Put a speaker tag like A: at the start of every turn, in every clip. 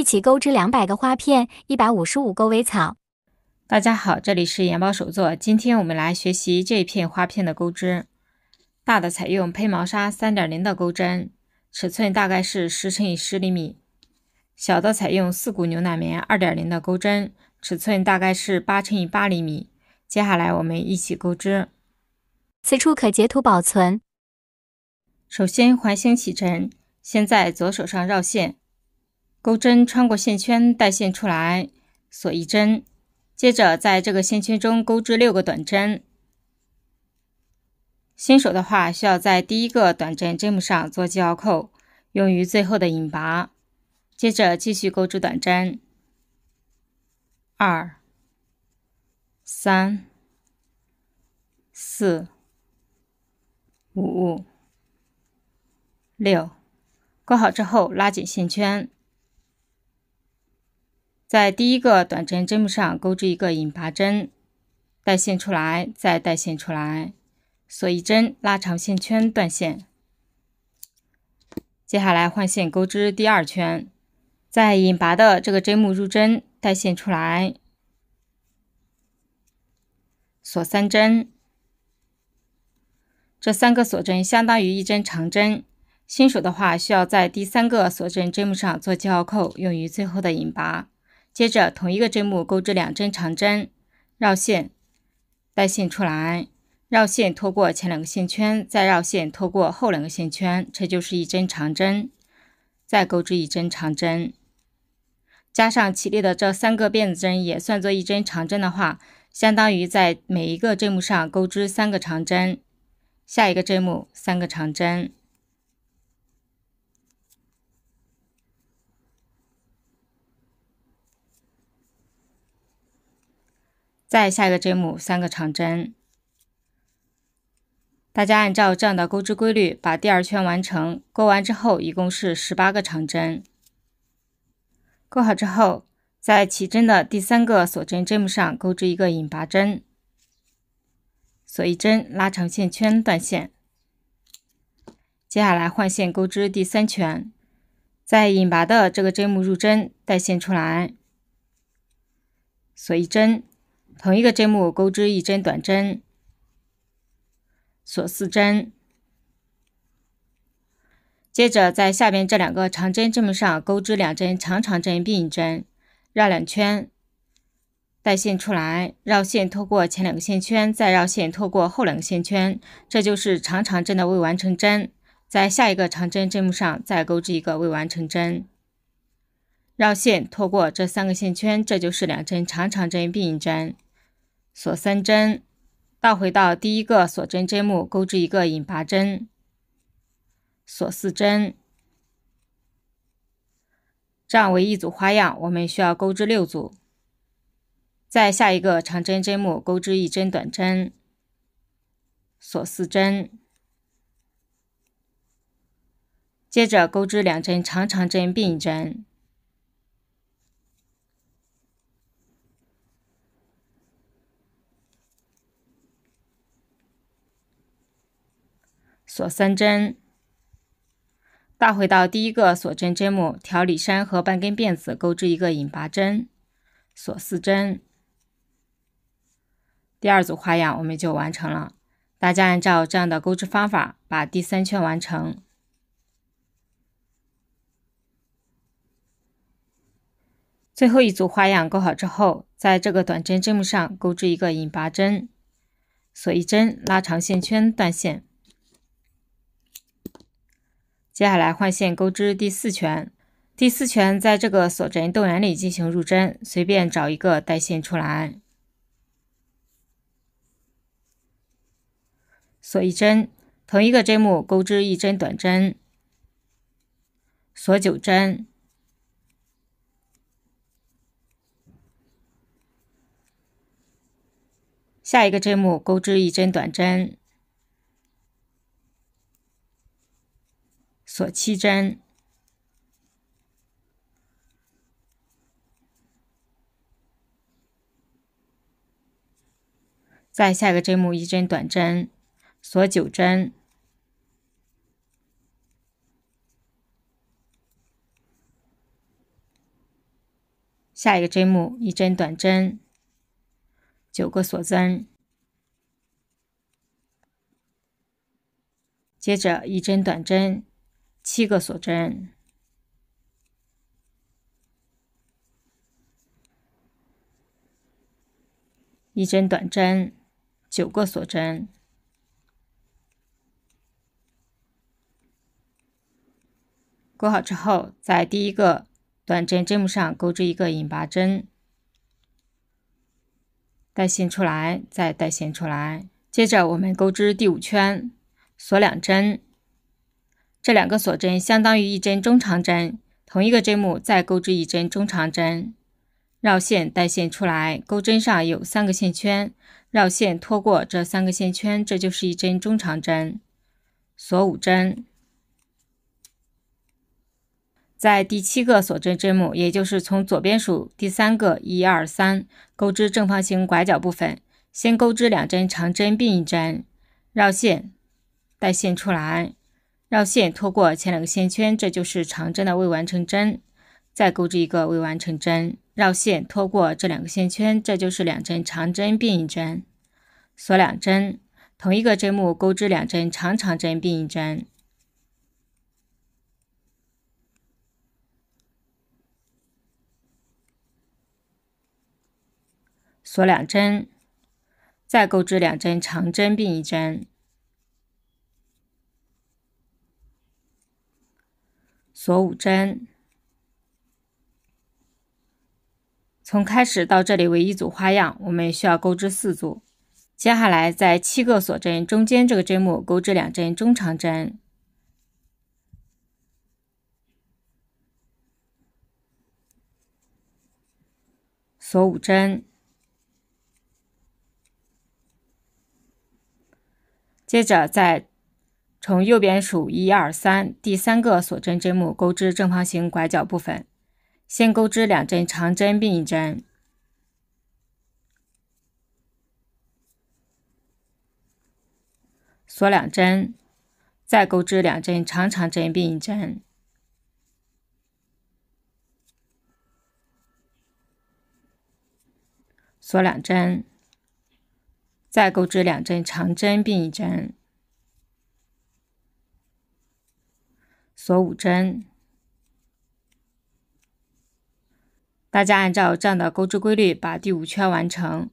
A: 一起钩织两百个花片，一百五十五钩尾草。大家好，这里是盐宝手作，今天我们来学习这一片花片的钩织。大的采用胚毛纱三点零的钩针，尺寸大概是十乘以十厘米；小的采用四股牛奶棉二点零的钩针，尺寸大概是八乘以八厘米。接下来我们一起钩织，此处可截图保存。首先环形起针，先在左手上绕线。钩针穿过线圈，带线出来，锁一针。接着在这个线圈中钩织六个短针。新手的话，需要在第一个短针针目上做记号扣，用于最后的引拔。接着继续钩织短针，二、三、四、五、六，钩好之后拉紧线圈。在第一个短针针目上钩织一个引拔针，带线出来，再带线出来，锁一针，拉长线圈断线。接下来换线钩织第二圈，在引拔的这个针目入针，带线出来，锁三针。这三个锁针相当于一针长针。新手的话，需要在第三个锁针针目上做记号扣，用于最后的引拔。接着同一个针目钩织两针长针，绕线带线出来，绕线拖过前两个线圈，再绕线拖过后两个线圈，这就是一针长针。再钩织一针长针，加上起立的这三个辫子针也算作一针长针的话，相当于在每一个针目上钩织三个长针。下一个针目三个长针。再下一个针目，三个长针，大家按照这样的钩织规律把第二圈完成。钩完之后，一共是十八个长针。钩好之后，在起针的第三个锁针针目上钩织一个引拔针，锁一针，拉长线圈断线。接下来换线钩织第三圈，在引拔的这个针目入针带线出来，锁一针。同一个针目，钩织一针短针，锁四针。接着在下边这两个长针针目上钩织两针长长针并一针，绕两圈，带线出来，绕线透过前两个线圈，再绕线透过后两个线圈，这就是长长针的未完成针。在下一个长针针目上再钩织一个未完成针，绕线透过这三个线圈，这就是两针长长针并一针。锁三针，倒回到第一个锁针针目，钩织一个引拔针，锁四针，这样为一组花样，我们需要钩织六组。在下一个长针针目，钩织一针短针，锁四针，接着钩织两针长长针并一针。锁三针，倒回到第一个锁针针目，挑里山和半根辫子，钩织一个引拔针，锁四针。第二组花样我们就完成了。大家按照这样的钩织方法，把第三圈完成。最后一组花样钩好之后，在这个短针针目上钩织一个引拔针，锁一针，拉长线圈断线。接下来换线钩织第四圈，第四圈在这个锁针洞眼里进行入针，随便找一个带线出来，锁一针，同一个针目钩织一针短针，锁九针，下一个针目钩织一针短针。锁七针，再下个针目一针短针，锁九针。下一个针目一针短针，九个锁针，接着一针短针。七个锁针，一针短针，九个锁针，钩好之后，在第一个短针针目上钩织一个引拔针，带线出来，再带线出来。接着我们钩织第五圈，锁两针。这两个锁针相当于一针中长针，同一个针目再钩织一针中长针，绕线带线出来，钩针上有三个线圈，绕线拖过这三个线圈，这就是一针中长针，锁五针。在第七个锁针针目，也就是从左边数第三个，一二三，钩织正方形拐角部分，先钩织两针长针并一针，绕线带线出来。绕线，拖过前两个线圈，这就是长针的未完成针。再钩织一个未完成针，绕线，拖过这两个线圈，这就是两针长针并一针，锁两针，同一个针目钩织两针长长针并一针，锁两针，再钩织两针长针并一针。锁五针，从开始到这里为一组花样，我们需要钩织四组。接下来在七个锁针中间这个针目钩织两针中长针，锁五针，接着在。从右边数一二三，第三个锁针针目钩织正方形拐角部分。先钩织两针长针并一针，锁两针，再钩织两针长长针并一针，锁两针，再钩织两针长针并一针。锁五针，大家按照这样的钩织规律把第五圈完成。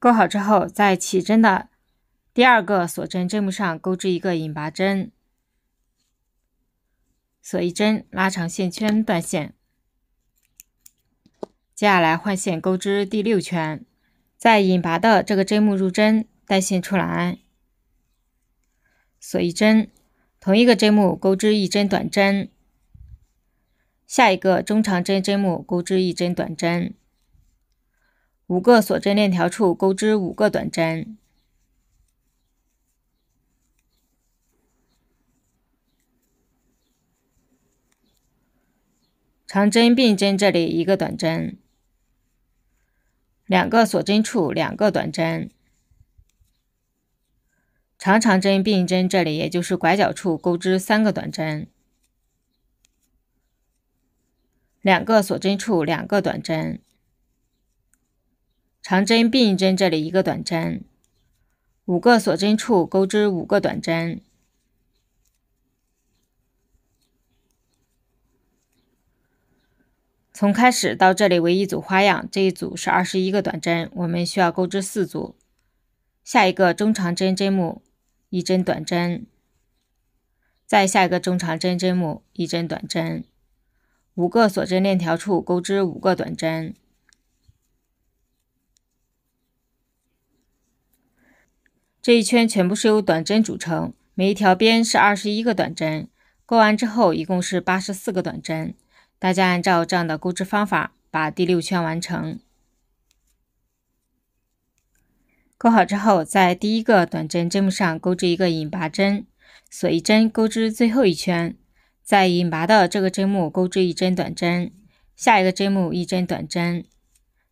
A: 钩好之后，在起针的。第二个锁针针目上钩织一个引拔针，锁一针，拉长线圈断线。接下来换线钩织第六圈，在引拔的这个针目入针，带线出来，锁一针，同一个针目钩织一针短针。下一个中长针针目钩织一针短针，五个锁针链条处钩织五个短针。长针并针，这里一个短针，两个锁针处两个短针，长长针并针，这里也就是拐角处钩织三个短针，两个锁针处两个短针，长针并针，这里一个短针，五个锁针处钩织五个短针。从开始到这里为一组花样，这一组是二十一个短针，我们需要钩织四组。下一个中长针针目，一针短针；再下一个中长针针目，一针短针。五个锁针链条处钩织五个短针。这一圈全部是由短针组成，每一条边是二十一个短针，钩完之后一共是八十四个短针。大家按照这样的钩织方法，把第六圈完成。钩好之后，在第一个短针针目上钩织一个引拔针，锁一针，钩织最后一圈。在引拔的这个针目钩织一针短针，下一个针目一针短针，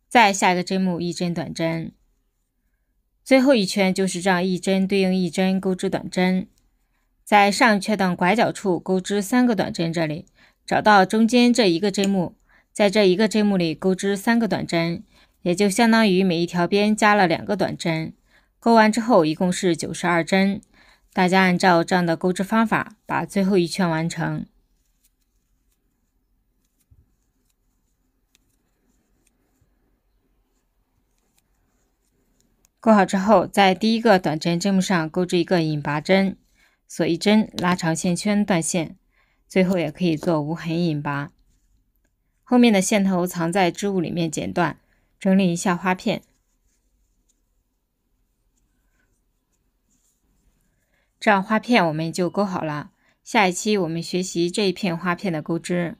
A: 再下一个针目一针短针。最后一圈就是这样，一针对应一针钩织短针。在上圈的拐角处钩织三个短针，这里。找到中间这一个针目，在这一个针目里钩织三个短针，也就相当于每一条边加了两个短针。钩完之后，一共是九十二针。大家按照这样的钩织方法，把最后一圈完成。钩好之后，在第一个短针针目上钩织一个引拔针，锁一针，拉长线圈，断线。最后也可以做无痕引拔，后面的线头藏在织物里面剪断，整理一下花片，这样花片我们就钩好了。下一期我们学习这一片花片的钩织。